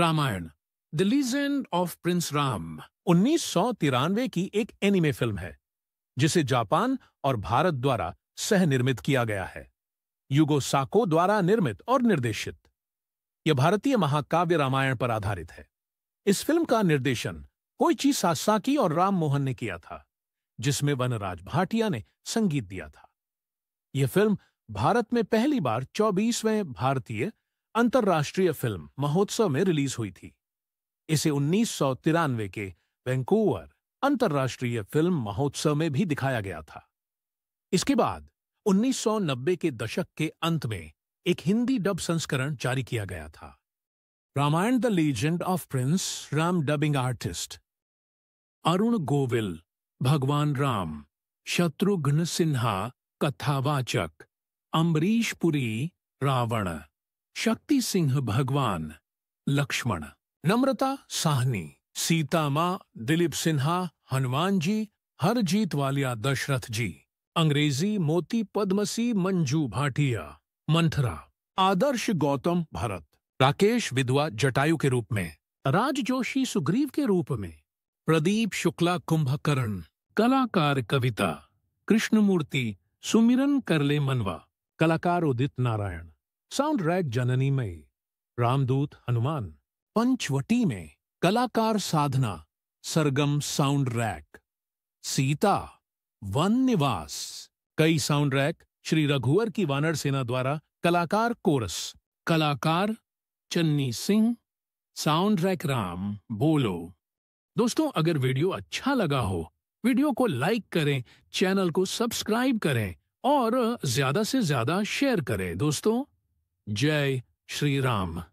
Ramayan the legend of prince Ram उन्नीस की एक एनिमे फिल्म है जिसे जापान और भारत द्वारा सह निर्मित किया गया है युगो साको द्वारा निर्मित और निर्देशित यह भारतीय महाकाव्य रामायण पर आधारित है इस फिल्म का निर्देशन कोईची सासाकी और राम मोहन ने किया था जिसमें वनराज भाटिया ने संगीत दिया था यह फिल्म भारत में पहली बार चौबीसवें भारतीय अंतर्राष्ट्रीय फिल्म महोत्सव में रिलीज हुई थी इसे उन्नीस के वैंकूवर अंतर्राष्ट्रीय फिल्म महोत्सव में भी दिखाया गया था इसके बाद 1990 के दशक के अंत में एक हिंदी डब संस्करण जारी किया गया था Ramayana the legend of prince Ram dubbing artist Arun Govil भगवान राम शत्रुघ्न सिन्हा कथावाचक अम्बरीश पुरी रावण शक्ति सिंह भगवान लक्ष्मण नम्रता साहनी सीता माँ दिलीप सिन्हा हनुमान जी हरजीत वालिया दशरथ जी अंग्रेजी मोती पद्मसी मंजू भाटिया मंथरा आदर्श गौतम भरत राकेश विधवा जटायु के रूप में राज जोशी सुग्रीव के रूप में प्रदीप शुक्ला कुंभकर्ण कलाकार कविता कृष्णमूर्ति सुमिरन करले मनवा कलाकार उदित नारायण साउंडट्रैक जननी में रामदूत हनुमान पंचवटी में कलाकार साधना सरगम साउंड रैक सीता वन निवास कई साउंड रैक श्री रघुवर की वानर सेना द्वारा कलाकार कोरस कलाकार चन्नी सिंह साउंड रैक राम बोलो दोस्तों अगर वीडियो अच्छा लगा हो वीडियो को लाइक करें चैनल को सब्सक्राइब करें और ज्यादा से ज्यादा शेयर करें दोस्तों J. Sri Ram.